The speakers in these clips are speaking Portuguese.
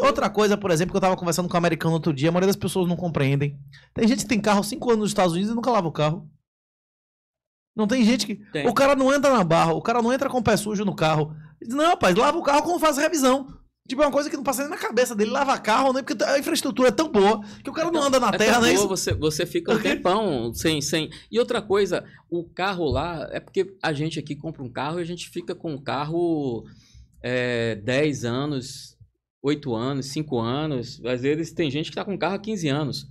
Outra coisa, por exemplo, que eu tava conversando com um americano outro dia, a maioria das pessoas não compreendem. Tem gente que tem carro 5 anos nos Estados Unidos e nunca lava o carro. Não tem gente que. Tem. O cara não entra na barra, o cara não entra com o pé sujo no carro. não, rapaz, lava o carro quando faz revisão. Tipo, é uma coisa que não passa nem na cabeça dele, lava carro, né? Porque a infraestrutura é tão boa que o cara não é anda na é terra, né? Boa, você, você fica um tempão sem, sem. E outra coisa, o carro lá, é porque a gente aqui compra um carro e a gente fica com o carro é, 10 anos, 8 anos, 5 anos. Às vezes tem gente que está com carro há 15 anos.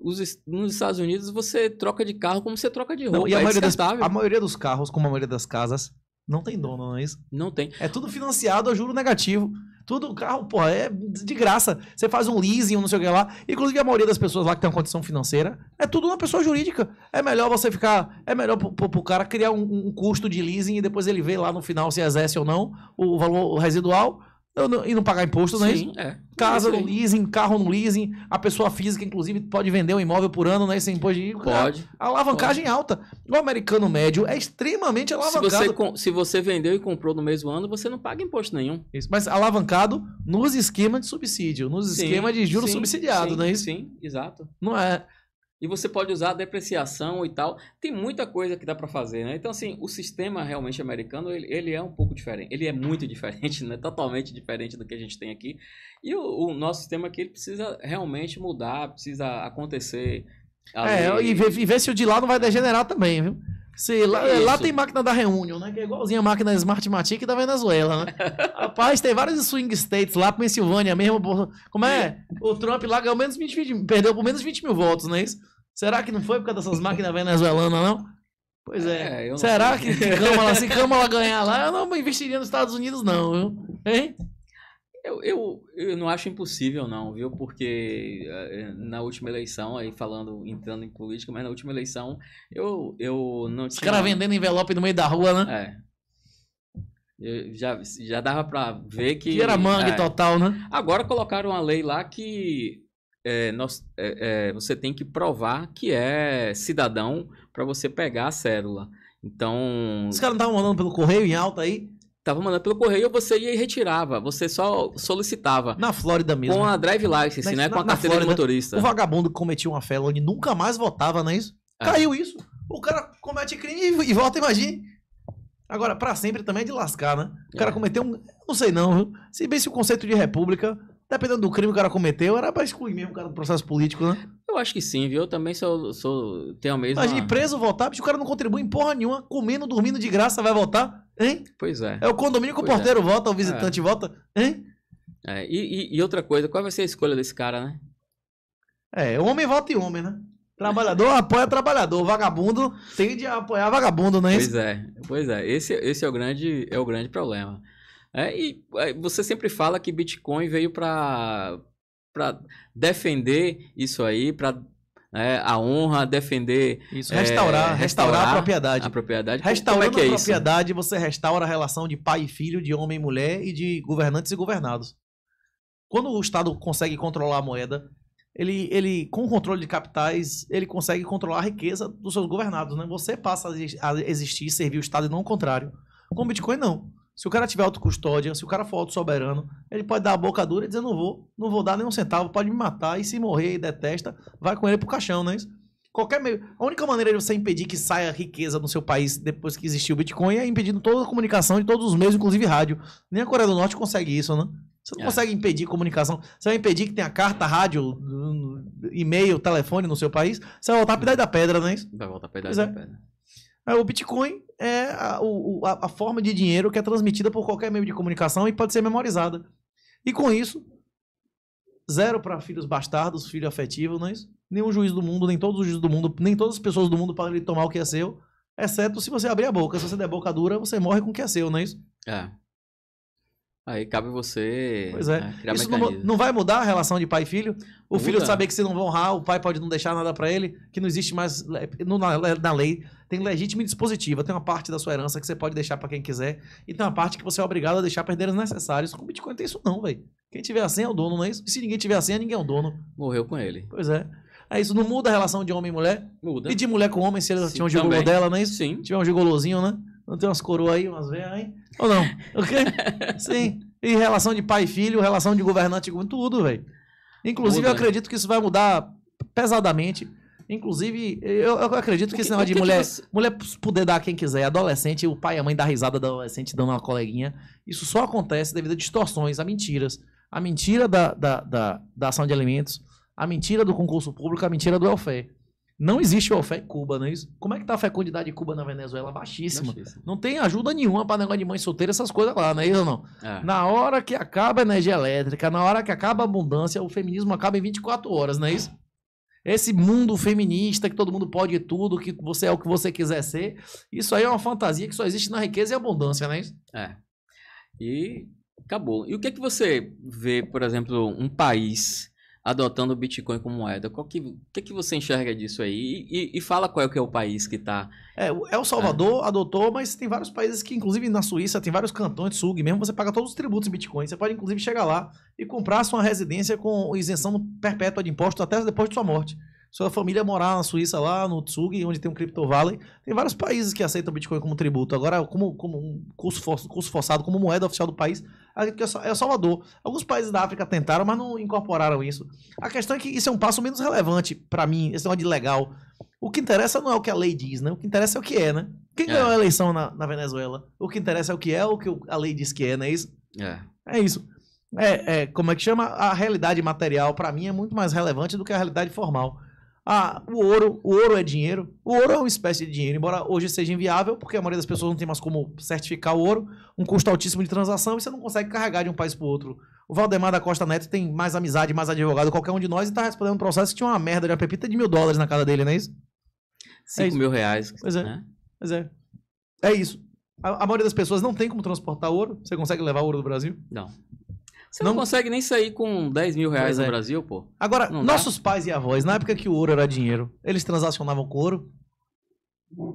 Os, nos Estados Unidos você troca de carro como você troca de roupa. Não, e a, é maioria das, a maioria dos carros, como a maioria das casas, não tem dono, não é isso? Não tem. É tudo financiado a juro negativo. Tudo carro, pô, é de graça. Você faz um leasing, não sei o que lá. Inclusive, a maioria das pessoas lá que tem uma condição financeira é tudo uma pessoa jurídica. É melhor você ficar. É melhor pro, pro, pro cara criar um, um, custo de leasing e depois ele vê lá no final se exerce ou não o valor residual não, e não pagar imposto, não é isso? É. Casa no leasing, carro no leasing, a pessoa física, inclusive, pode vender um imóvel por ano, né? Sem imposto de Pode. A alavancagem pode. É alta. O americano médio é extremamente alavancado. Se você, se você vendeu e comprou no mesmo ano, você não paga imposto nenhum. Isso, mas alavancado nos esquemas de subsídio, nos esquemas de juros sim, subsidiado, sim, não é isso? Sim, exato. Não é. E você pode usar depreciação e tal. Tem muita coisa que dá para fazer, né? Então, assim, o sistema realmente americano, ele, ele, é um pouco diferente. Ele é muito diferente, né? Totalmente diferente do que a gente tem aqui. E o, o nosso sistema aqui, ele precisa realmente mudar, precisa acontecer... Ali. É, e ver, e ver se o de lá não vai degenerar também, viu? Sei lá, é lá tem máquina da Reunion, né? Que é igualzinha a máquina Matic da Venezuela, né? Rapaz, tem vários swing states lá, Pensilvânia mesmo. Como é? O Trump lá ganhou menos 20, 20, perdeu por menos 20 mil votos, não é isso? Será que não foi por causa dessas máquinas venezuelanas, não? Pois é. é Será sei. que se Câmara, se Câmara ganhar lá, eu não investiria nos Estados Unidos, não, viu? Hein? Eu, eu, eu não acho impossível, não, viu? Porque eh, na última eleição, aí falando, entrando em política, mas na última eleição, eu, eu não tinha. Os caras vendendo envelope no meio da rua, né? É. Eu já, já dava para ver que. Que era mangue é. total, né? Agora colocaram uma lei lá que é, nós, é, é você tem que provar que é cidadão para você pegar a célula. Então. Os caras não estavam mandando pelo correio em alta aí? Tava mandando pelo correio, você ia e retirava. Você só solicitava. Na Flórida mesmo. Com a drive license, na, né? com a carteira Flórida, de motorista. O vagabundo que cometia uma felony onde nunca mais votava, não é isso? É. Caiu isso. O cara comete crime e, e volta, imagine. Agora, para sempre também é de lascar, né? O cara é. cometeu um. Não sei não, viu? Se bem se o conceito de república dependendo do crime que o cara cometeu, era pra excluir mesmo o cara do processo político, né? Eu acho que sim, viu? Eu também sou, sou tenho a mesma... Mas preso votar, porque o cara não contribui em porra nenhuma, comendo, dormindo de graça, vai votar, hein? Pois é. É o condomínio que o é. porteiro é. vota, o visitante é. vota, hein? É, e, e, e, outra coisa, qual vai ser a escolha desse cara, né? É, homem vota em homem, né? Trabalhador apoia trabalhador, vagabundo tende a apoiar vagabundo, não é isso? Pois é, pois é. Esse, esse é, o grande, é o grande problema. É, e é, você sempre fala que Bitcoin veio para defender isso aí, para é, né, a honra, defender. Isso, restaurar, é, restaurar, restaurar, a propriedade. A propriedade. Restaurando Como é que é a propriedade, isso? você restaura a relação de pai e filho, de homem e mulher e de governantes e governados. Quando o Estado consegue controlar a moeda, ele, ele com o controle de capitais, ele consegue controlar a riqueza dos seus governados. Né? Você passa a existir e servir o Estado e não o contrário. Com Bitcoin, não. Se o cara tiver autocustódia, se o cara for auto-soberano, ele pode dar a boca dura e dizer: não vou, não vou dar nenhum centavo, pode me matar. E se morrer e detesta, vai com ele pro caixão, não é isso? Qualquer meio. A única maneira de você impedir que saia riqueza no seu país depois que existiu o Bitcoin é impedindo toda a comunicação de todos os meios, inclusive rádio. Nem a Coreia do Norte consegue isso, né? Você não é. consegue impedir comunicação. Você vai impedir que tenha carta, rádio, e-mail, telefone no seu país. Você vai voltar a Idade da Pedra, não é isso? Vai voltar a Idade é. da Pedra. O Bitcoin é a, a, a forma de dinheiro que é transmitida por qualquer meio de comunicação e pode ser memorizada. E com isso, zero para filhos bastardos, filho afetivo, não é isso? Nenhum juiz do mundo, nem todos os juízes do mundo, nem todas as pessoas do mundo para ele tomar o que é seu, exceto se você abrir a boca. Se você der boca dura, você morre com o que é seu, não é isso? É. Aí cabe você pois é. Né, Isso não, não, vai mudar a relação de pai e filho? O Muda. filho saber que se não vão honrar, o pai pode não deixar nada para ele, que não existe mais no, na, na, lei. Tem legítima e dispositiva, tem uma parte da sua herança que você pode deixar para quem quiser, e tem uma parte que você é obrigado a deixar perder os necessários. Com Bitcoin tem isso não, velho. Quem tiver a senha é o dono, não é isso? E se ninguém tiver a senha, ninguém é o dono. Morreu com ele. Pois é. É isso, não muda a relação de homem e mulher? Muda. E de mulher com homem, se eles tiver um gigolô dela, não é isso? Sim. Tiver um gigolozinho, né? Não tem umas coroas aí, umas veias aí? Ou não? Ok? Sim. E relação de pai e filho, relação de governante com tudo, velho. Inclusive, Muda, eu acredito né? que isso vai mudar pesadamente. Inclusive, eu, eu acredito que, esse negócio de mulher, você... mulher poder dar quem quiser, adolescente, o pai e a mãe dar risada da adolescente dando uma coleguinha, isso só acontece devido a distorções, a mentiras. A mentira da, da, da, da ação de alimentos, a mentira do concurso público, a mentira do welfare. Não existe o em Cuba, não é isso? Como é que tá a fecundidade de Cuba na Venezuela? Baixíssima. Baixíssima. Não tem ajuda nenhuma para negócio de mãe solteira, essas coisas lá, não é isso ou não? É. Na hora que acaba a energia elétrica, na hora que acaba a abundância, o feminismo acaba em 24 horas, não é isso? Esse mundo feminista que todo mundo pode tudo, que você é o que você quiser ser, isso aí é uma fantasia que só existe na riqueza e abundância, não é isso? É. E acabou. E o que é que você vê, por exemplo, um país adotando o Bitcoin como moeda. O que, que, que, você enxerga disso aí? E, e, e, fala qual é que é o país que está... É, El é Salvador é. adotou, mas tem vários países que, inclusive na Suíça, tem vários cantões de SUG mesmo, você paga todos os tributos em Bitcoin. Você pode, inclusive, chegar lá e comprar sua residência com isenção perpétua de impostos até depois de sua morte. Sua família morar na Suíça, lá no Tsug, é onde tem um Crypto Valley. Tem vários países que aceitam Bitcoin como tributo. Agora, como, como um curso forçado, como moeda oficial do país, que é, é Salvador. Alguns países da África tentaram, mas não incorporaram isso. A questão é que isso é um passo menos relevante para mim, esse negócio de legal. O que interessa não é o que a lei diz, né? O que interessa é o que é, né? Quem é. ganhou a eleição na, na, Venezuela? O que interessa é o que é, o que a lei diz que é, não é isso? É. É isso. É, é como é que chama? A realidade material, para mim, é muito mais relevante do que a realidade formal. Ah, o ouro, o ouro é dinheiro. O ouro é uma espécie de dinheiro, embora hoje seja inviável, porque a maioria das pessoas não tem mais como certificar o ouro, um custo altíssimo de transação e você não consegue carregar de um país para o outro. O Valdemar da Costa Neto tem mais amizade, mais advogado, qualquer um de nós, e está respondendo um processo que tinha uma merda de uma pepita de mil dólares na casa dele, não é isso? Cinco é mil reais. Pois é. Né? Pois é. É isso. A, a maioria das pessoas não tem como transportar ouro. Você consegue levar ouro do Brasil? Não. Você não... não, consegue nem sair com 10 mil reais pois no é. Brasil, pô. Agora, não nossos dá? pais e avós, na época que o ouro era dinheiro, eles transacionavam com ouro?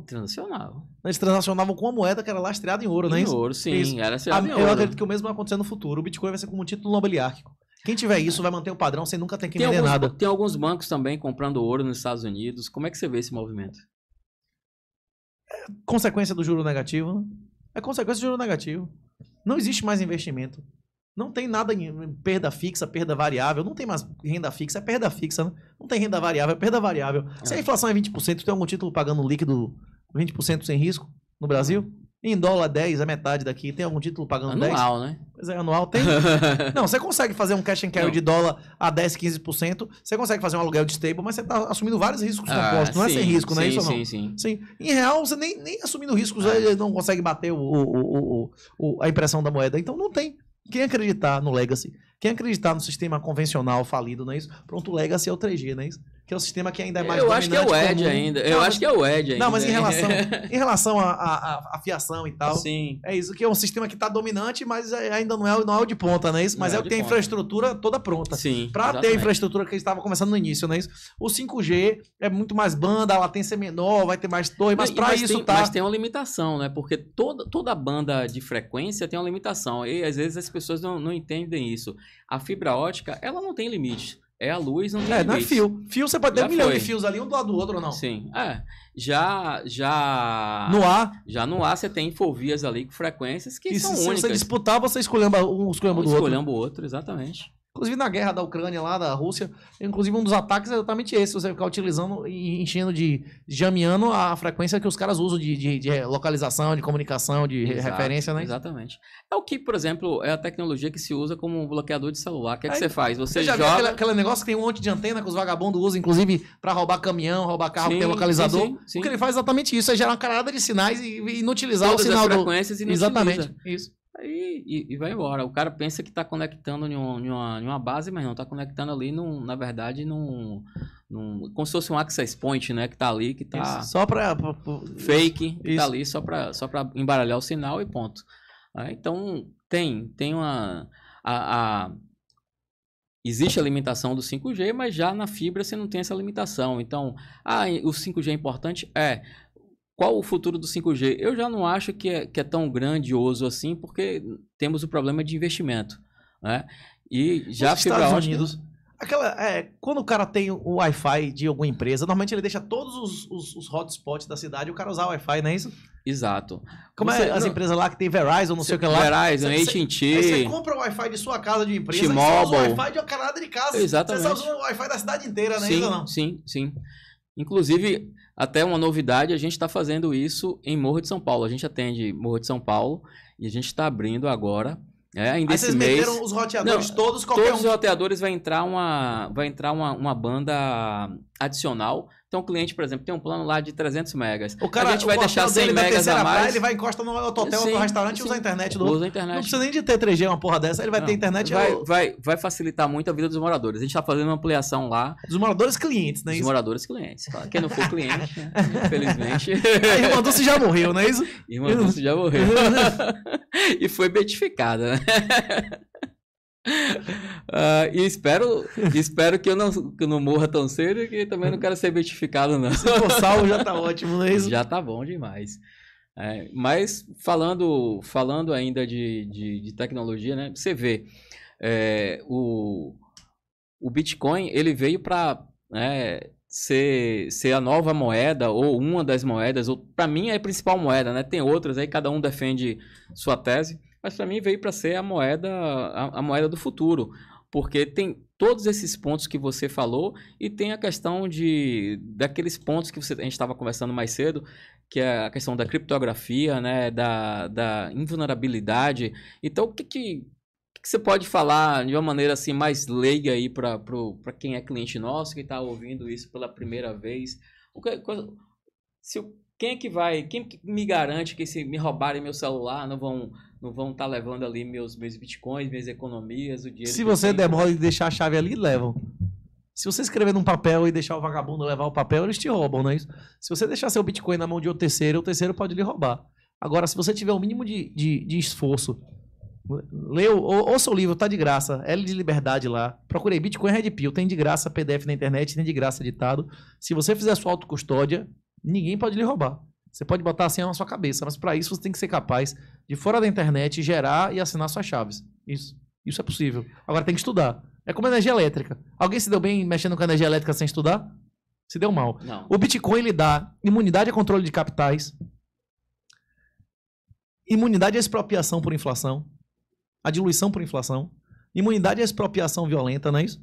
Transacionavam. Eles transacionavam com a moeda que era lastreada em ouro, né? Em ouro, sim. Isso. Era A, em eu ouro. Eu acredito que o mesmo vai acontecer no futuro. O Bitcoin vai ser como um título nobiliárquico. Quem tiver isso vai manter o padrão sem nunca ter que tem vender alguns, nada. Tem alguns bancos também comprando ouro nos Estados Unidos. Como é que você vê esse movimento? É consequência do juro negativo. Né? É consequência do juro negativo. Não existe mais investimento. Não tem nada em perda fixa, perda variável. Não tem mais renda fixa, é perda fixa. Né? Não tem renda variável, é perda variável. Se a é. inflação é 20%, tem algum título pagando líquido 20% sem risco no Brasil? Em dólar 10, a metade daqui. Tem algum título pagando anual, 10? Anual, né? Pois é, anual tem. não, você consegue fazer um cash and carry não. de dólar a 10, 15%. Você consegue fazer um aluguel de stable, mas você está assumindo vários riscos ah, compostos. É é não sim, é sem risco, sim, não é isso sim, não? Sim, sim. Em real, você nem, nem assumindo riscos, ah. não consegue bater o, o, o, o, a impressão da moeda. Então não tem. Quem acreditar no Legacy quem acreditar no sistema convencional falido, não é isso? Pronto, o Legacy é o 3G, não é isso? Que é o sistema que ainda é mais Eu acho que é o Edge ainda. Eu não, acho que é o Edge ainda. Não, mas em relação, em relação à, à, fiação e tal. Sim. É isso, que é um sistema que está dominante, mas é, ainda não é, não é o de ponta, não é isso? Mas não é, é, o que tem a infraestrutura toda pronta. Sim. Para ter a infraestrutura que a gente estava começando no início, não é isso? O 5G é muito mais banda, a latência é menor, vai ter mais torre, mas para isso tem, tá. Mas tem uma limitação, né? Porque toda, toda banda de frequência tem uma limitação. E às vezes as pessoas não, não entendem isso. A fibra ótica, ela não tem limite. É a luz, não tem é, limite. Não é fio. Fio você pode ter um milhão de fios ali, um do lado do outro, não. Sim. É. Já, já... No ar. Já no ar você tem fovias ali com frequências que, são se únicas. Se você disputar, você escolhamba um, escolhamba um do outro. Escolhamba o outro, exatamente. Inclusive na guerra da Ucrânia lá, da Rússia, inclusive um dos ataques é exatamente esse, você ficar utilizando e enchendo de jamiando a frequência que os caras usam de, de, de localização, de comunicação, de Exato, referência, né? Exatamente. É o que, por exemplo, é a tecnologia que se usa como bloqueador de celular. O que é que Aí, você faz? Você, você já joga... Aquele, aquele, negócio que tem um monte de antena que os vagabundos usam, inclusive, para roubar caminhão, roubar carro, sim, que tem localizador. Sim, sim, sim. O que ele faz é exatamente isso, é gerar uma carada de sinais e inutilizar Todas o sinal as frequências do... Exatamente, isso. Aí, e, e, vai embora. O cara pensa que está conectando em, um, em, uma, em uma base, mas não, está conectando ali, num, na verdade, num, num, como se fosse um access point, né? Que está ali, que está Só para Fake, tá Isso. Tá ali só para só pra embaralhar o sinal e ponto. Aí, ah, então, tem, tem uma... A, a, existe a limitação do 5G, mas já na fibra você não tem essa limitação. Então, ah, o 5G é importante? É, qual o futuro do 5G? Eu já não acho que é, que é tão grandioso assim, porque temos o problema de investimento. Né? E já Os Estados Unidos. Aquela, é, quando o cara tem o Wi-Fi de alguma empresa, normalmente ele deixa todos os, os, os hotspots da cidade o cara usar o Wi-Fi, não é isso? Exato. Como você, é as não, empresas lá que tem Verizon, não sei o que lá. Verizon, AT&T. Você, você compra o Wi-Fi de sua casa de empresa T-Mobile. o Wi-Fi de uma canada de casa. Exatamente. Você está usando o Wi-Fi da cidade inteira, não é sim, isso não? Sim, sim. Inclusive, até uma novidade, a gente está fazendo isso em Morro de São Paulo. A gente atende Morro de São Paulo e a gente está abrindo agora. É, ainda Aí vocês mês... meteram os roteadores Não, todos, qualquer Todos um... os roteadores vai entrar uma, vai entrar uma, uma banda adicional. Então o cliente, por exemplo, tem um plano lá de 300 megas. O cara, a gente vai deixar 100 megas a mais. Praia, ele vai encosta no hotel, sim, no restaurante sim, usa a internet do usa a internet. Não precisa nem de ter 3G uma porra dessa, ele vai não, ter internet. Vai, eu... vai, vai facilitar muito a vida dos moradores. A gente está fazendo uma ampliação lá. Dos moradores clientes, né? Dos isso? moradores clientes. Claro. Quem não for cliente, né? infelizmente. A é, irmã Dulce já morreu, não é isso? Irmã Dulce já morreu. e foi beatificada, né? Uh, e espero, espero que eu, não, que eu não morra tão cedo e que também não quero ser beatificado, não. Se for salvo, já tá ótimo, não é isso? Já tá bom demais. É, mas falando, falando ainda de, de, de tecnologia, né? Você vê, é, o, o Bitcoin ele veio para é, né, ser, ser a nova moeda ou uma das moedas, ou para mim é a principal moeda, né? Tem outras aí, cada um defende sua tese mas para mim veio para ser a moeda, a, a moeda do futuro porque tem todos esses pontos que você falou e tem a questão de daqueles pontos que você, a gente estava conversando mais cedo, que é a questão da criptografia, né, da, da invulnerabilidade. Então, o que, que, que você pode falar de uma maneira assim mais leiga aí para quem é cliente nosso que está ouvindo isso pela primeira vez? O que, se, quem é que vai, quem me garante que se me roubarem meu celular, não vão não vão estar tá levando ali meus meus bitcoins, minhas economias, o dinheiro. Se você demora e deixar a chave ali, levam. Se você escrever num papel e deixar o vagabundo levar o papel, eles te roubam, não é isso? Se você deixar seu Bitcoin na mão de outro terceiro, o terceiro pode lhe roubar. Agora, se você tiver o um mínimo de, de, de esforço, leu, ou, ouça o livro, tá de graça, L é de Liberdade lá. Procurei Bitcoin Red Pill, tem de graça PDF na internet, tem de graça editado. Se você fizer a sua autocustódia, ninguém pode lhe roubar. Você pode botar a senha na sua cabeça, mas para isso você tem que ser capaz de fora da internet gerar e assinar suas chaves. Isso, isso é possível. Agora tem que estudar. É como energia elétrica. Alguém se deu bem mexendo com energia elétrica sem estudar? Se deu mal. Não. O Bitcoin lhe dá imunidade a controle de capitais, imunidade à expropriação por inflação, a diluição por inflação, imunidade à expropriação violenta, não é isso?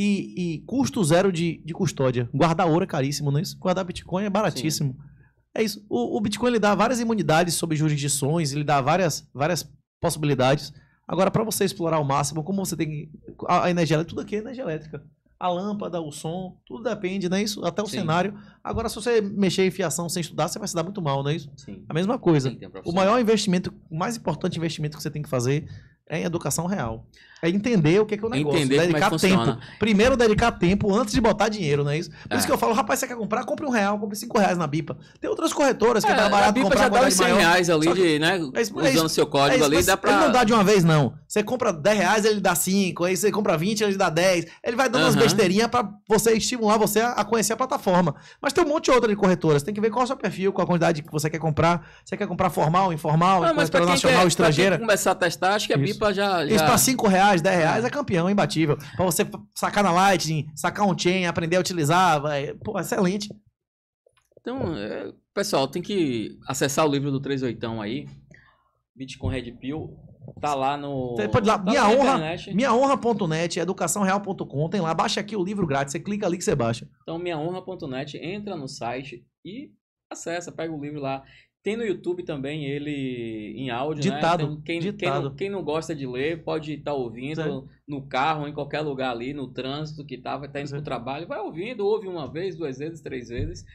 E, e custo zero de, de custódia. Guardar ouro é caríssimo, não é isso? Guardar Bitcoin é baratíssimo. Sim. É isso. O, o, Bitcoin ele dá várias imunidades sobre jurisdições, ele dá várias, várias possibilidades. Agora, para você explorar ao máximo, como você tem a, a energia elétrica, tudo aqui é energia elétrica. A lâmpada, o som, tudo depende, não é Isso, até o Sim. cenário. Agora, se você mexer em fiação sem estudar, você vai se dar muito mal, não é isso? Sim. A mesma coisa. Sim, o maior investimento, o mais importante investimento que você tem que fazer é educação real. É entender o que é, que é o negócio. Entender né? é dedicar é tempo. Funciona. Primeiro dedicar tempo antes de botar dinheiro, não é isso? Por é. isso que eu falo, rapaz, você quer comprar? Compre um real, compre cinco reais na Bipa. Tem outras corretoras que é, tá barato a Bipa comprar. já dá os reais ali, de, né? É é usando seu código ali, dá pra... Ele não dá de uma vez, não. Você compra 10 reais, ele dá 5. Aí você compra 20, ele dá 10. Ele vai dando uhum. umas besteirinhas pra você estimular você a conhecer a plataforma. Mas tem um monte de outra de corretoras. Tem que ver qual é o seu perfil, qual a quantidade que você quer comprar. Você quer comprar formal, informal, não, ah, corretora nacional, quer, estrangeira? começar a testar, acho que a Bipa para já. já... 5 reais, 10 reais é campeão, imbatível. Pra você sacar na Lightning, sacar um chain, aprender a utilizar, vai. Pô, excelente. Então, é, pessoal, tem que acessar o livro do 38 aí. Bitcoin Red Pill. Tá lá no. Você pode lá, tá minha, lá honra, minha educaçãoreal.com, tem lá, baixa aqui o livro grátis, você clica ali que você baixa. Então, minha entra no site e acessa, pega o livro lá. Tem no YouTube também ele em áudio, né? ditado, né? quem, ditado. Quem não, quem, não, gosta de ler pode estar tá ouvindo Sim. É. no carro, em qualquer lugar ali, no trânsito que tá, tá indo para o é. trabalho, vai ouvindo, ouve uma vez, duas vezes, três vezes.